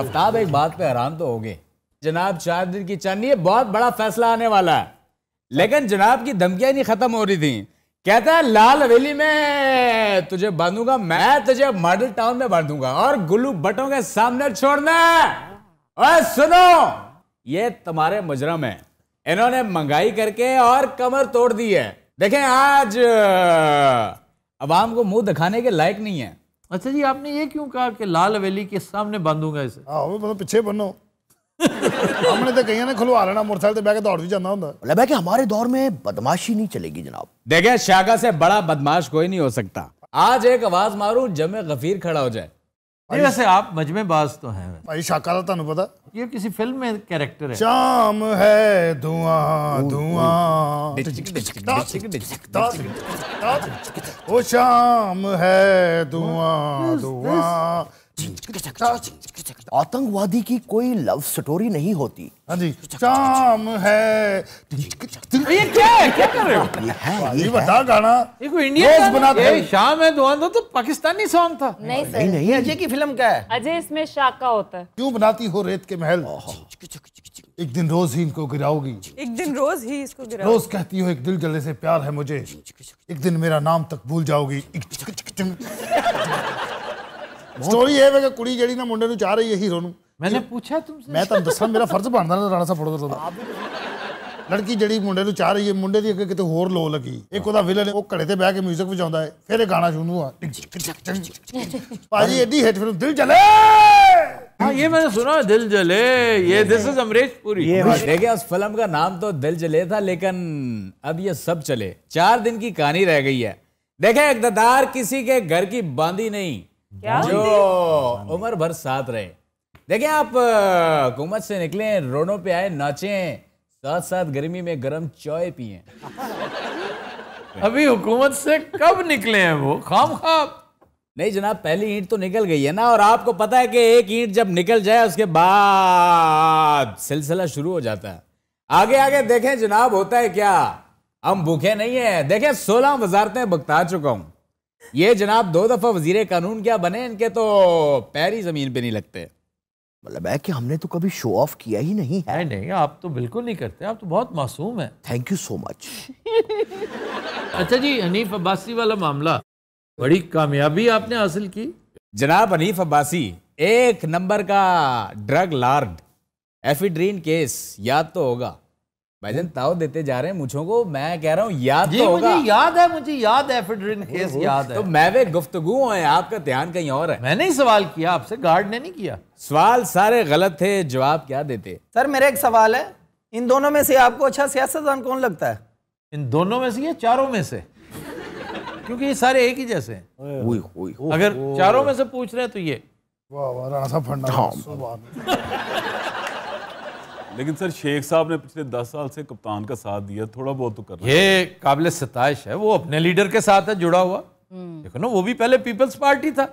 तो आफ्ताब एक बात पे हैरान तो हो गए जनाब चार दिन की चांदी है बहुत बड़ा फैसला आने वाला है लेकिन जनाब की धमकियां नहीं खत्म हो रही थी कहता है लाल हवेली में तुझे बांधूंगा मैं तुझे मॉडल टाउन में बांधूंगा और गुल्लू बटों के सामने छोड़ना और सुनो ये तुम्हारे मुजरम है इन्होंने महंगाई करके और कमर तोड़ दी है देखें आज अवाम को मुंह दिखाने के लायक नहीं है अच्छा जी आपने ये क्यों कहा कि लाल हवेली के सामने बांधूंगा इसे आओ हाँ, मतलब पीछे बनो हमने तो कहीं ना खुलवा लेना मोटरसाइकिल बैग दौड़ भी जाना होता मतलब है कि हमारे दौर में बदमाशी नहीं चलेगी जनाब देखे शाखा से बड़ा बदमाश कोई नहीं हो सकता आज एक आवाज मारू जमे गफीर खड़ा हो जाए ਨਹੀਂ ਵੈਸੇ ਆਪ ਮਜਮੇ ਬਾਜ਼ ਤੋਂ ਹੈ ਭਾਈ ਸ਼ਾਕਾ ਦਾ ਤੁਹਾਨੂੰ ਪਤਾ ਇਹ ਕਿਸੇ ਫਿਲਮ ਵਿੱਚ ਕੈਰੈਕਟਰ ਹੈ ਸ਼ਾਮ ਹੈ ਧੂਆਂ ਧੂਆਂ ਉਹ ਸ਼ਾਮ ਹੈ ਧੂਆਂ ਧੂਆਂ आतंकवादी की कोई लव स्टोरी नहीं होती हाँ चाम है ये क्या है क्या कर रहे हो ये है ये बता गाना ये कोई इंडियन बनाते हैं शाम है दुआ दो तो पाकिस्तानी सॉन्ग था नहीं सर नहीं अजय की फिल्म का है अजय इसमें शाका होता है क्यों बनाती हो रेत के महल एक दिन रोज ही इनको गिराओगी एक दिन रोज ही इसको गिराओगी रोज कहती हो एक दिल जले से प्यार है मुझे एक दिन मेरा नाम तक भूल जाओगी ਸਟੋਰੀ ਇਹ ਹੈ ਕਿ ਕੁੜੀ ਜਿਹੜੀ ਨਾ ਮੁੰਡੇ ਨੂੰ ਚਾਹ ਰਹੀ ਹੈ ਹੀਰੋ ਨੂੰ ਮੈਨੇ ਪੁੱਛਿਆ ਤੁਮਸੇ ਮੈਂ ਤੁਹਾਨੂੰ ਦੱਸਾਂ ਮੇਰਾ ਫਰਜ਼ ਬਣਦਾ ਨਾ ਰਾਣਾ ਸਾਹਿਬ ਫੜੋ ਤੁਹਾਡਾ ਲੜਕੀ ਜਿਹੜੀ ਮੁੰਡੇ ਨੂੰ ਚਾਹ ਰਹੀ ਹੈ ਮੁੰਡੇ ਦੀ ਅੱਗੇ ਕਿਤੇ ਹੋਰ ਲੋ ਲੱਗੀ ਇੱਕ ਉਹਦਾ ਵਿਲਨ ਉਹ ਘੜੇ ਤੇ ਬਹਿ ਕੇ 뮤직 ਵਜਾਉਂਦਾ ਹੈ ਫਿਰ ਇਹ ਗਾਣਾ ਸ਼ੁਰੂ ਆ ਭਾਜੀ ਐਡੀ ਹਿੱਟ ਫਿਲਮ ਦਿਲ ਜਲੇ हाँ ये मैंने सुना दिल जले ये दिस इज अमरीश पुरी ये देखिए उस फिल्म का नाम तो दिल जले था लेकिन अब ये सब चले चार दिन की कहानी रह गई है देखे गद्दार किसी के घर की बांधी नहीं क्या जो उम्र भर साथ रहे देखिए आप हुकूमत से निकले रोडों पे आए नाचे साथ साथ गर्मी में गर्म चाय पिए अभी हुकूमत से कब निकले हैं वो खाम खाम नहीं जनाब पहली ईंट तो निकल गई है ना और आपको पता है कि एक ईंट जब निकल जाए उसके बाद सिलसिला शुरू हो जाता है आगे आगे देखें जनाब होता है क्या हम भूखे नहीं है देखें सोलह वजारतें बगता चुका हूं ये जनाब दो दफा वजीर कानून क्या बने इनके तो पैर ही जमीन पे नहीं लगते मतलब है कि हमने तो कभी शो ऑफ किया ही नहीं है नहीं, नहीं आप तो बिल्कुल नहीं करते आप तो बहुत मासूम हैं थैंक यू सो मच अच्छा जी हनीफ अब्बासी वाला मामला बड़ी कामयाबी आपने हासिल की जनाब हनीफ अब्बासी एक नंबर का ड्रग लार्ड एफिड्रीन केस याद तो होगा भाईजान ताव देते जा रहे हैं मुझो को मैं कह रहा हूँ याद जी, तो मुझे होगा याद है मुझे याद है एफिड्रिन केस याद है तो मैं वे गुफ्तगु है आपका ध्यान कहीं और है मैंने ही सवाल किया आपसे गार्ड ने नहीं किया सवाल सारे गलत थे जवाब क्या देते सर मेरा एक सवाल है इन दोनों में से आपको अच्छा सियासतदान कौन लगता है इन दोनों में से या चारों में से क्योंकि ये सारे एक ही जैसे हैं अगर चारों में से पूछ रहे हैं तो ये वाह वाह राणा साहब फंडा हाँ। लेकिन सर शेख साहब ने पिछले दस साल से कप्तान का साथ दिया थोड़ा बहुत तो कर ये काबिल सताइश है वो अपने लीडर के साथ है जुड़ा हुआ हम्म। देखो ना वो भी पहले पीपल्स पार्टी था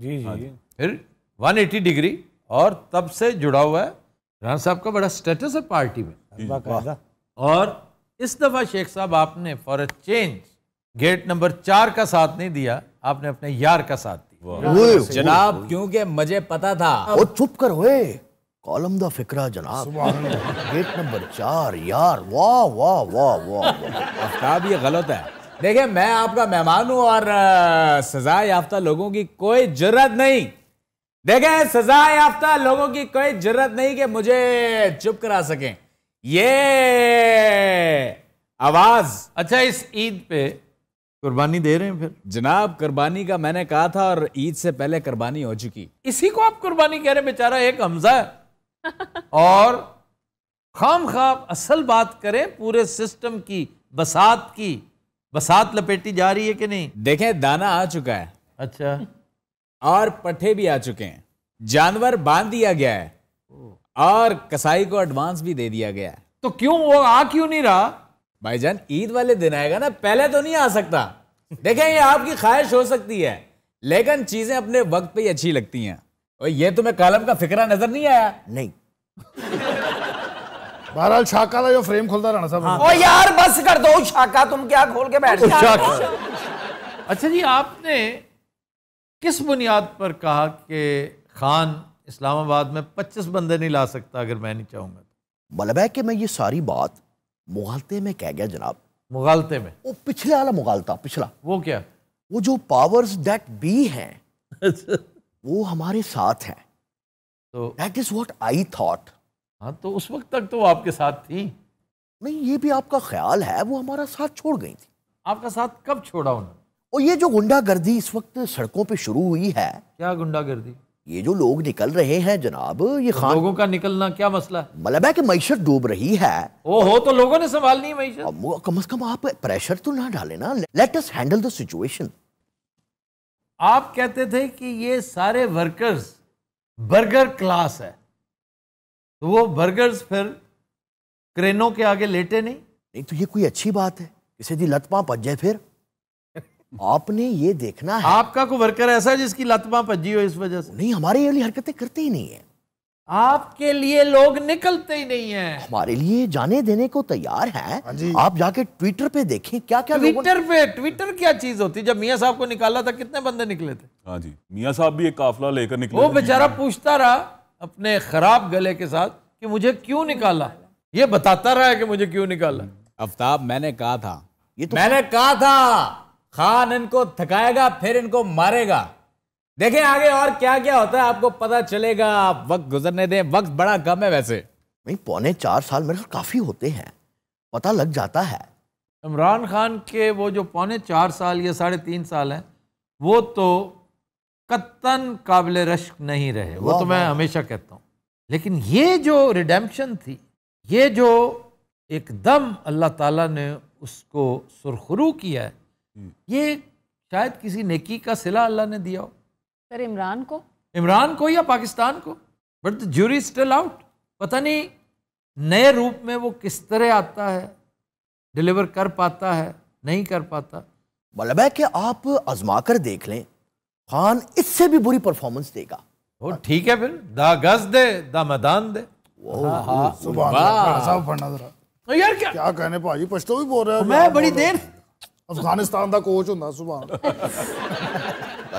जी जी हाँ फिर 180 डिग्री और तब से जुड़ा हुआ है राणा साहब का बड़ा स्टेटस है पार्टी में और इस दफ़ा शेख साहब आपने for a change gate number चार का साथ नहीं दिया आपने अपने यार का साथ दिया जनाब क्योंकि मुझे पता था वो चुप कर हुए कॉलम द फिक्रा जनाब गेट नंबर चार यार वाह वाह वाह वाह आफ्ताब ये गलत है देखिए मैं आपका मेहमान हूँ और सजा याफ्ता लोगों की कोई जरूरत नहीं देखे सजा याफ्ता लोगों की कोई जरूरत नहीं कि मुझे चुप करा सकें ये आवाज अच्छा इस ईद पे कुर्बानी दे रहे हैं फिर जनाब कुर्बानी का मैंने कहा था और ईद से पहले कुर्बानी हो चुकी इसी को आप कुर्बानी कह रहे हैं बेचारा एक हमजा है और खाम खाम असल बात करें पूरे सिस्टम की बसात की बसात लपेटी जा रही है कि नहीं देखें दाना आ चुका है अच्छा और पट्टे भी आ चुके हैं जानवर बांध दिया गया है और कसाई को एडवांस भी दे दिया गया है तो क्यों वो आ क्यों नहीं रहा भाईजान ईद वाले दिन आएगा ना पहले तो नहीं आ सकता देखें ये आपकी ख्वाहिश हो सकती है लेकिन चीजें अपने वक्त पे ही अच्छी लगती हैं और ये तुम्हें कालम का फिक्रा नजर नहीं आया नहीं बहरहाल शाका जो फ्रेम खोलता रहना सब हाँ। ओ यार बस कर दो शाका तुम क्या खोल के बैठ अच्छा जी आपने किस बुनियाद पर कहा कि खान इस्लामाबाद में 25 बंदे नहीं ला सकता अगर मैं नहीं चाहूंगा तो मतलब है कि मैं ये सारी बात मुगालते में कह गया जनाब मुगालते में वो पिछले वाला मुगालता पिछला वो क्या वो जो पावर्स डेट बी हैं अच्छा। वो हमारे साथ हैं तो that is what I thought हाँ तो उस वक्त तक तो वो आपके साथ थी नहीं ये भी आपका ख्याल है वो हमारा साथ छोड़ गई थी आपका साथ कब छोड़ा उन्होंने और ये जो गुंडागर्दी इस वक्त सड़कों पे शुरू हुई है क्या गुंडागर्दी ये जो लोग निकल रहे हैं जनाब ये तो खान लोगों का निकलना क्या मसला मतलब है कि मैशत डूब रही है ओ हो तो लोगों ने संभालनी है कम से कम आप प्रेशर तो ना डाले ना let us handle the situation आप कहते थे कि ये सारे वर्कर्स बर्गर क्लास है तो वो बर्गर्स फिर क्रेनों के आगे लेटे नहीं नहीं तो ये कोई अच्छी बात है किसी दी लत पाँ पज फिर आपने ये देखना है आपका कोई वर्कर ऐसा है जिसकी लत पाँ पजी हो इस वजह से नहीं हमारे ये वाली हरकतें करते ही नहीं है आपके लिए लोग निकलते ही नहीं है हमारे लिए जाने देने को तैयार है हाँ आप जाके ट्विटर पे देखें क्या क्या ट्विटर पे ट्विटर क्या चीज होती जब मियाँ साहब को निकाला था कितने बंदे निकले थे हाँ जी मियाँ साहब भी एक काफिला लेकर निकले वो बेचारा पूछता रहा अपने खराब गले के साथ कि मुझे क्यों निकाला ये बताता रहा है कि मुझे क्यों निकाला अफ्ताब मैंने कहा था ये तो मैंने कहा था खान इनको थकाएगा फिर इनको मारेगा देखें आगे और क्या क्या होता है आपको पता चलेगा आप वक्त गुजरने दें वक्त बड़ा कम है वैसे नहीं पौने चार साल मेरे काफ़ी होते हैं पता लग जाता है इमरान खान के वो जो पौने चार साल या साढ़े तीन साल हैं वो तो कत्तन काबिल रश्क नहीं रहे वो तो मैं हमेशा कहता हूँ लेकिन ये जो रिडेम्पशन थी ये जो एकदम अल्लाह ताला ने उसको सुरखरू किया है हम्म। ये शायद किसी नेकी का सिला अल्लाह ने दिया हो सर इमरान को इमरान को या पाकिस्तान को but the jury still out पता नहीं नए रूप में वो किस तरह आता है डिलीवर कर पाता है नहीं कर पाता मतलब है कि आप आजमा कर देख लें खान इससे भी बुरी परफॉर्मेंस देगा वो ठीक है फिर द गज दे द मैदान दे हाँ, हाँ। तो यार क्या क्या कहने भाजी पछतो भी बोल रहे हो मैं बड़ी देर अफगानिस्तान का कोच ਹੁੰਦਾ सुबह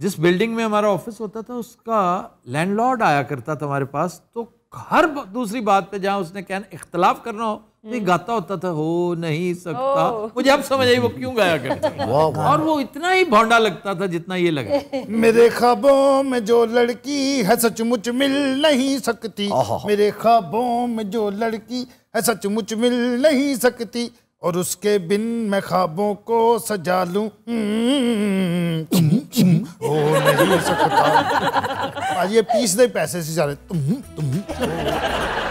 जिस बिल्डिंग में हमारा ऑफिस होता था उसका लैंडलॉर्ड आया करता था हमारे पास तो हर दूसरी बात पे जहाँ उसने क्या इख्तलाफ करना हो तो हम्म। गाता होता था हो नहीं सकता मुझे अब समझ आई वो क्यों गाया करता और वो इतना ही भौंडा लगता था जितना ये लगा मेरे ख्वाबों में जो लड़की है सचमुच मिल नहीं सकती मेरे ख्वाबों में जो लड़की है सचमुच मिल नहीं सकती और उसके बिन मैं ख्वाबों को सजा लूं हो नहीं सकता ये पीस दे पैसे से जा रहे तुम तुम